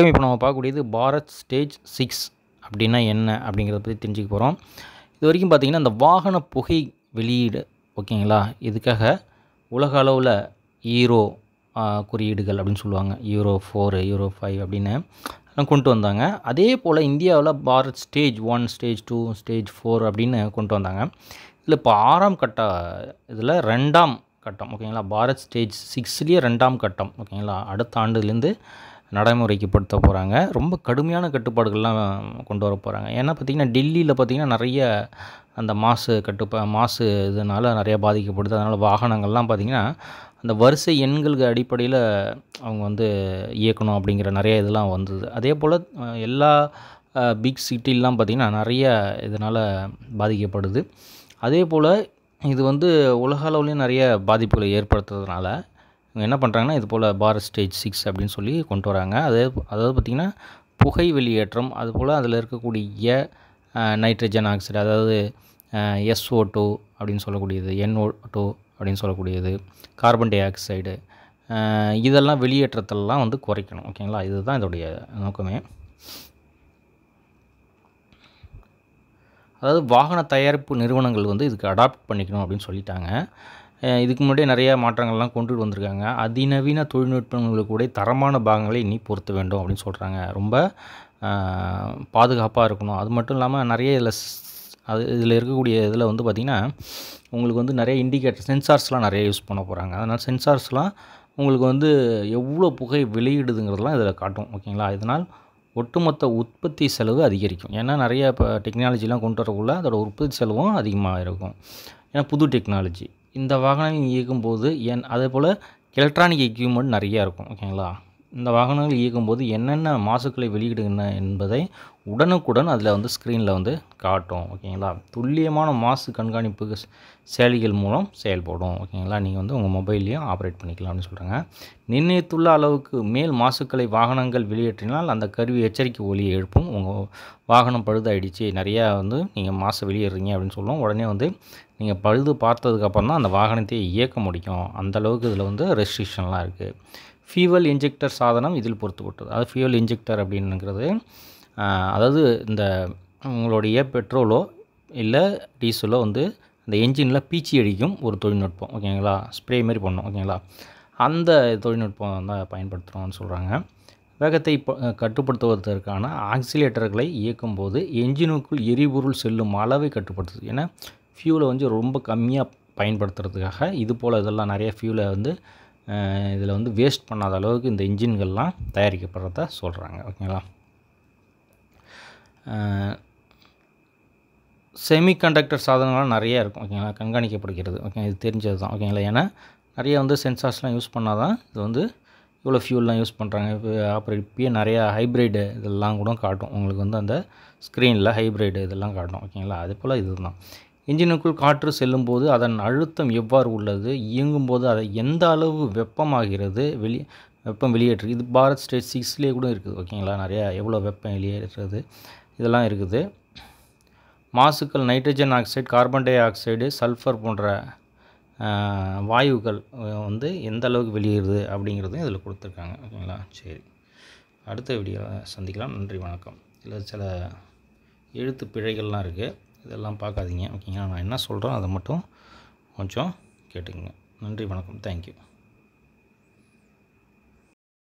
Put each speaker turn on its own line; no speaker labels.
வணக்கம் இப்போ நம்ம பார்க்கக்கூடியது பாரத் ஸ்டேஜ் சிக்ஸ் அப்படின்னா என்ன அப்படிங்கிறத பற்றி தெரிஞ்சுக்க போகிறோம் இது வரைக்கும் பார்த்திங்கன்னா இந்த வாகன புகை வெளியீடு ஓகேங்களா இதுக்காக உலக அளவில் ஈரோ குறியீடுகள் அப்படின்னு சொல்லுவாங்க யூரோ ஃபோர் யூரோ ஃபைவ் அப்படின்னு கொண்டு வந்தாங்க அதே போல் இந்தியாவில் Bharat stage one stage two stage four அப்படின்னு கொண்டு வந்தாங்க இதில் இப்போ ஆறாம் கட்ட இதில் ரெண்டாம் கட்டம் ஓகேங்களா பாரத் ஸ்டேஜ் சிக்ஸ்லேயே ரெண்டாம் கட்டம் ஓகேங்களா அடுத்த ஆண்டுலேருந்து நடைமுறைக்கு படுத்த போகிறாங்க ரொம்ப கடுமையான கட்டுப்பாடுகள்லாம் கொண்டு வர போகிறாங்க ஏன்னா பார்த்திங்கன்னா டெல்லியில் பார்த்திங்கன்னா நிறைய அந்த மாசு கட்டுப்பா மாசு இதனால் நிறையா பாதிக்கப்படுது அதனால் வாகனங்கள்லாம் பார்த்திங்கன்னா அந்த வரிசை எண்களுக்கு அடிப்படையில் அவங்க வந்து இயக்கணும் அப்படிங்கிற நிறைய இதெல்லாம் வந்தது அதே போல் எல்லா பிக் சிட்டிலாம் பார்த்திங்கன்னா நிறைய இதனால் பாதிக்கப்படுது அதே போல் இது வந்து உலக அளவுலேயும் நிறைய பாதிப்புகளை ஏற்படுத்துறதுனால என்ன பண்ணுறாங்கன்னா இது போல் பார் ஸ்டேஜ் சிக்ஸ் அப்படின்னு சொல்லி கொண்டு வராங்க அதே அதாவது பார்த்திங்கன்னா புகை வெளியேற்றம் அதுபோல் அதில் இருக்கக்கூடிய நைட்ரஜன் ஆக்சைடு அதாவது எஸ்ஓ டூ அப்படின்னு சொல்லக்கூடியது என்ஓ டூ அப்படின்னு சொல்லக்கூடியது கார்பன் டை ஆக்சைடு இதெல்லாம் வெளியேற்றத்தெல்லாம் வந்து குறைக்கணும் ஓகேங்களா இதுதான் இதோடைய நோக்கமே அதாவது வாகன தயாரிப்பு நிறுவனங்கள் வந்து இதுக்கு அடாப்ட் பண்ணிக்கணும் அப்படின்னு சொல்லிட்டாங்க இதுக்கு முன்னாடியே நிறையா மாற்றங்கள்லாம் கொண்டுட்டு வந்திருக்காங்க அதிநவீன தொழில்நுட்பங்களுக்கு கூட தரமான பாகங்களை இனி பொருத்த வேண்டும் அப்படின்னு சொல்கிறாங்க ரொம்ப பாதுகாப்பாக இருக்கணும் அது மட்டும் இல்லாமல் நிறைய இதில் அது இதில் இருக்கக்கூடிய இதில் வந்து பார்த்திங்கன்னா உங்களுக்கு வந்து நிறைய இண்டிகேட்டர் சென்சார்ஸ்லாம் நிறைய யூஸ் பண்ண போகிறாங்க அதனால் சென்சார்ஸ்லாம் உங்களுக்கு வந்து எவ்வளோ புகை வெளியிடுதுங்கிறதுலாம் இதில் காட்டும் ஓகேங்களா இதனால் ஒட்டுமொத்த உற்பத்தி செலவு அதிகரிக்கும் ஏன்னா நிறைய இப்போ டெக்னாலஜிலாம் கொண்டு வரக்குள்ளே அதோடய உற்பத்தி செலவும் அதிகமாக இருக்கும் ஏன்னா புது டெக்னாலஜி இந்த வாகனங்கள் இயக்கும்போது என் அதே போல் எலக்ட்ரானிக் எக்யூப்மெண்ட் நிறையா இருக்கும் ஓகேங்களா இந்த வாகனங்கள் இயக்கும்போது என்னென்ன மாசுக்களை வெளியிடுகின்றன என்பதை உடனுக்குடன் அதில் வந்து ஸ்க்ரீனில் வந்து காட்டும் ஓகேங்களா துல்லியமான மாசு கண்காணிப்பு செயலிகள் மூலம் செயல்படும் ஓகேங்களா நீங்கள் வந்து உங்கள் மொபைல்லையும் ஆப்ரேட் பண்ணிக்கலாம்னு சொல்கிறாங்க நிர்ணயித்துள்ள அளவுக்கு மேல் மாசுக்களை வாகனங்கள் வெளியேற்றினால் அந்த கருவி எச்சரிக்கை ஒலியை எழுப்பும் உங்கள் வாகனம் பழுதாயிடுச்சு நிறையா வந்து நீங்கள் மாசு வெளியேறீங்க அப்படின்னு சொல்லுவோம் உடனே வந்து நீங்கள் பழுது பார்த்ததுக்கப்புறம் தான் அந்த வாகனத்தையே இயக்க முடியும் அந்தளவுக்கு இதில் வந்து ரெஸ்ட்ரிக்ஷன்லாம் இருக்குது ஃபியூவல் இன்ஜெக்டர் சாதனம் இதில் பொறுத்துப்பட்டது அது ஃபியூவல் இன்ஜெக்டர் அப்படின்னுங்கிறது அதாவது இந்த உங்களுடைய பெட்ரோலோ இல்லை டீசலோ வந்து அந்த என்ஜினில் பீச்சி அடிக்கும் ஒரு தொழில்நுட்பம் ஓகேங்களா ஸ்ப்ரே மாதிரி பண்ணும் ஓகேங்களா அந்த தொழில்நுட்பம் தான் பயன்படுத்துகிறோம்னு சொல்கிறாங்க வேகத்தை கட்டுப்படுத்துவதற்கான ஆக்சிலேட்டர்களை இயக்கும்போது என்ஜினுக்குள் எரிபொருள் செல்லும் அளவை கட்டுப்படுத்துது ஏன்னா ஃபியூலை வந்து ரொம்ப கம்மியாக பயன்படுத்துறதுக்காக இது போல் இதெல்லாம் நிறைய ஃப்யூவில் வந்து இதில் வந்து வேஸ்ட் பண்ணாத அளவுக்கு இந்த இன்ஜின்கள்லாம் தயாரிக்கப்படுறத சொல்கிறாங்க ஓகேங்களா செமிகண்டக்டர் சாதனங்கள்லாம் நிறையா இருக்கும் ஓகேங்களா கண்காணிக்கப்படுகிறது ஓகே இது தெரிஞ்சது தான் ஓகேங்களா ஏன்னா நிறைய வந்து சென்சார்ஸ்லாம் யூஸ் பண்ணால் தான் இது வந்து இவ்வளோ ஃபியூல்லாம் யூஸ் பண்ணுறாங்க இப்போ அப்புறம் இப்போயே நிறையா ஹைப்ரிடு இதெல்லாம் கூட காட்டும் உங்களுக்கு வந்து அந்த ஸ்க்ரீனில் ஹைப்ரிடு இதெல்லாம் காட்டும் ஓகேங்களா அதே போல் இது தான் இன்ஜினுக்குள் காற்று செல்லும்போது அதன் அழுத்தம் எவ்வாறு உள்ளது இயங்கும் போது அதை எந்த அளவு வெப்பமாகிறது வெளி வெப்பம் வெளியேற்று இது பாரத் ஸ்டேட் சிக்ஸ்லேயே கூட இருக்குது ஓகேங்களா நிறையா எவ்வளோ வெப்பம் வெளியேறுறது இதெல்லாம் இருக்குது மாசுக்கள் nitrogen oxide carbon dioxide sulphur போன்ற வாயுக்கள் வந்து எந்த அளவுக்கு வெளியேறுது அப்படிங்கிறதும் இதில் கொடுத்துருக்காங்க ஓகேங்களா சரி அடுத்த வீடியோவில் சந்திக்கலாம் நன்றி வணக்கம் இதில் சில எழுத்து பிழைகள்லாம் இருக்குது இதெல்லாம் பார்க்காதீங்க ஓகேங்களா நான் என்ன சொல்கிறேன் அதை மட்டும் கொஞ்சம் கேட்டுக்கங்க நன்றி வணக்கம் தேங்க்யூ